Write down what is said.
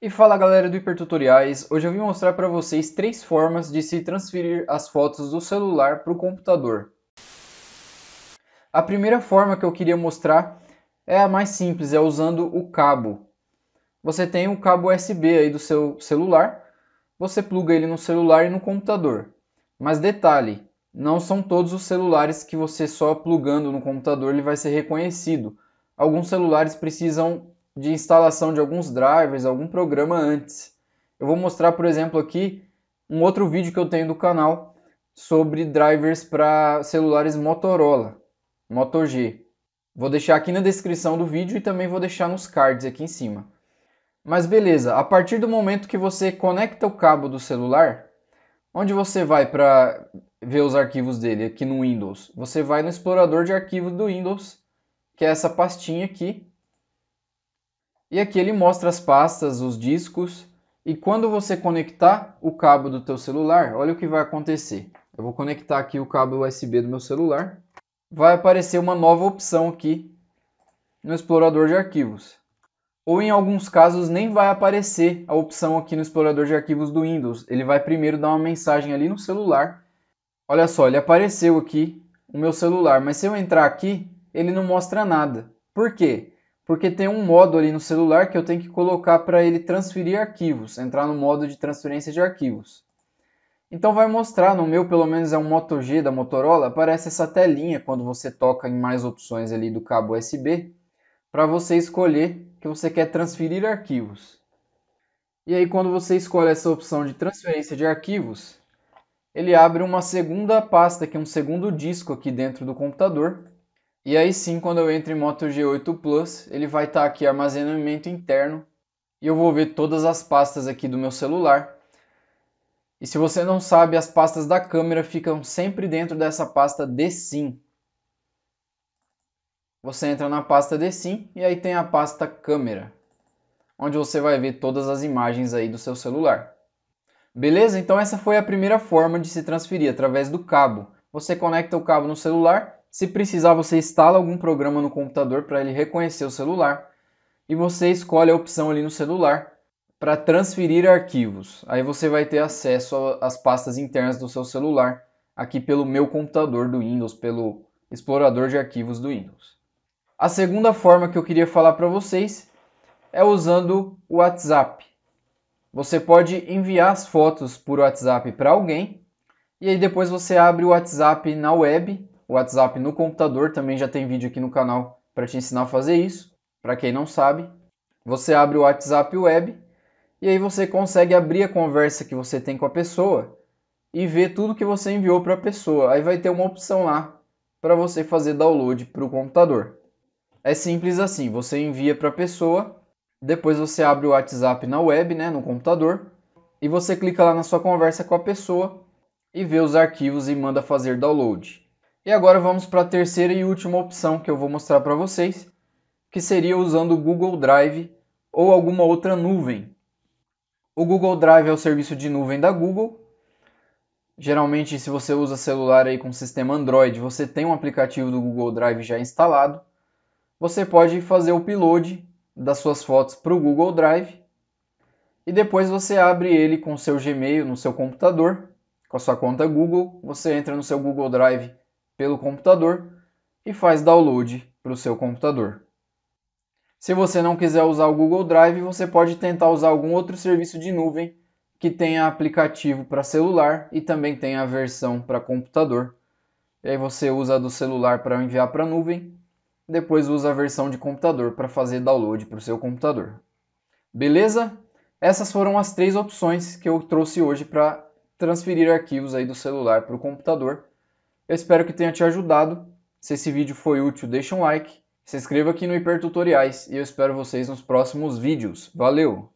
E fala galera do Hipertutoriais, hoje eu vim mostrar para vocês três formas de se transferir as fotos do celular para o computador. A primeira forma que eu queria mostrar é a mais simples, é usando o cabo. Você tem o um cabo USB aí do seu celular, você pluga ele no celular e no computador. Mas detalhe, não são todos os celulares que você só plugando no computador ele vai ser reconhecido. Alguns celulares precisam de instalação de alguns drivers, algum programa antes. Eu vou mostrar, por exemplo, aqui um outro vídeo que eu tenho do canal sobre drivers para celulares Motorola, Moto G. Vou deixar aqui na descrição do vídeo e também vou deixar nos cards aqui em cima. Mas beleza, a partir do momento que você conecta o cabo do celular, onde você vai para ver os arquivos dele aqui no Windows? Você vai no explorador de arquivos do Windows, que é essa pastinha aqui, e aqui ele mostra as pastas, os discos e quando você conectar o cabo do teu celular, olha o que vai acontecer. Eu vou conectar aqui o cabo USB do meu celular. Vai aparecer uma nova opção aqui no explorador de arquivos. Ou em alguns casos nem vai aparecer a opção aqui no explorador de arquivos do Windows. Ele vai primeiro dar uma mensagem ali no celular. Olha só, ele apareceu aqui o meu celular, mas se eu entrar aqui, ele não mostra nada. Por quê? porque tem um modo ali no celular que eu tenho que colocar para ele transferir arquivos, entrar no modo de transferência de arquivos. Então vai mostrar, no meu pelo menos é um Moto G da Motorola, aparece essa telinha quando você toca em mais opções ali do cabo USB, para você escolher que você quer transferir arquivos. E aí quando você escolhe essa opção de transferência de arquivos, ele abre uma segunda pasta, que é um segundo disco aqui dentro do computador, e aí sim, quando eu entro em Moto G8 Plus, ele vai estar tá aqui armazenamento interno e eu vou ver todas as pastas aqui do meu celular. E se você não sabe, as pastas da câmera ficam sempre dentro dessa pasta DSIM. Você entra na pasta DSIM e aí tem a pasta câmera, onde você vai ver todas as imagens aí do seu celular. Beleza? Então essa foi a primeira forma de se transferir através do cabo. Você conecta o cabo no celular se precisar, você instala algum programa no computador para ele reconhecer o celular e você escolhe a opção ali no celular para transferir arquivos. Aí você vai ter acesso às pastas internas do seu celular aqui pelo meu computador do Windows, pelo explorador de arquivos do Windows. A segunda forma que eu queria falar para vocês é usando o WhatsApp. Você pode enviar as fotos por WhatsApp para alguém e aí depois você abre o WhatsApp na web WhatsApp no computador, também já tem vídeo aqui no canal para te ensinar a fazer isso. Para quem não sabe, você abre o WhatsApp Web e aí você consegue abrir a conversa que você tem com a pessoa e ver tudo que você enviou para a pessoa. Aí vai ter uma opção lá para você fazer download para o computador. É simples assim, você envia para a pessoa, depois você abre o WhatsApp na web, né, no computador, e você clica lá na sua conversa com a pessoa e vê os arquivos e manda fazer download. E agora vamos para a terceira e última opção que eu vou mostrar para vocês, que seria usando o Google Drive ou alguma outra nuvem. O Google Drive é o serviço de nuvem da Google. Geralmente, se você usa celular aí com sistema Android, você tem um aplicativo do Google Drive já instalado. Você pode fazer o upload das suas fotos para o Google Drive e depois você abre ele com seu Gmail no seu computador, com a sua conta Google. Você entra no seu Google Drive pelo computador e faz download para o seu computador. Se você não quiser usar o Google Drive, você pode tentar usar algum outro serviço de nuvem que tenha aplicativo para celular e também tenha a versão para computador. E aí você usa do celular para enviar para a nuvem, depois usa a versão de computador para fazer download para o seu computador. Beleza? Essas foram as três opções que eu trouxe hoje para transferir arquivos aí do celular para o computador. Eu espero que tenha te ajudado. Se esse vídeo foi útil, deixa um like, se inscreva aqui no Hipertutoriais e eu espero vocês nos próximos vídeos. Valeu!